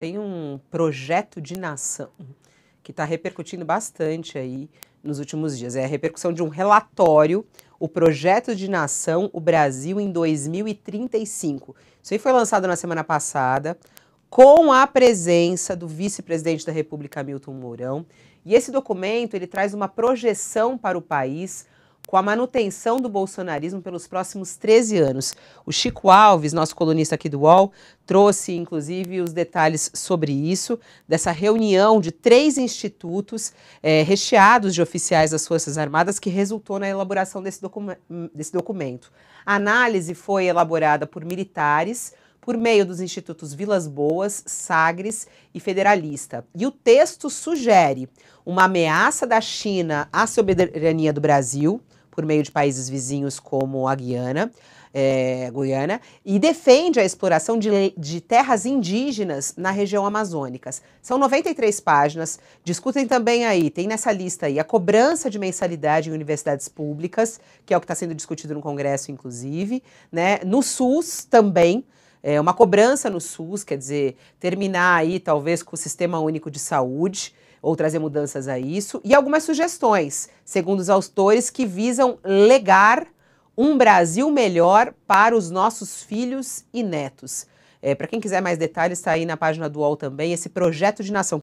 tem um projeto de nação que está repercutindo bastante aí nos últimos dias. É a repercussão de um relatório, o projeto de nação, o Brasil em 2035. Isso aí foi lançado na semana passada, com a presença do vice-presidente da República, Milton Mourão. E esse documento ele traz uma projeção para o país com a manutenção do bolsonarismo pelos próximos 13 anos. O Chico Alves, nosso colunista aqui do UOL, trouxe inclusive os detalhes sobre isso, dessa reunião de três institutos é, recheados de oficiais das Forças Armadas que resultou na elaboração desse, docu desse documento. A análise foi elaborada por militares, por meio dos institutos Vilas Boas, Sagres e Federalista. E o texto sugere uma ameaça da China à soberania do Brasil, por meio de países vizinhos como a Guiana, é, Guiana e defende a exploração de, de terras indígenas na região amazônica. São 93 páginas. Discutem também aí, tem nessa lista aí a cobrança de mensalidade em universidades públicas, que é o que está sendo discutido no Congresso, inclusive, né? No SUS também é, uma cobrança no SUS, quer dizer, terminar aí talvez com o Sistema Único de Saúde ou trazer mudanças a isso, e algumas sugestões, segundo os autores, que visam legar um Brasil melhor para os nossos filhos e netos. É, para quem quiser mais detalhes, está aí na página do UOL também esse projeto de nação.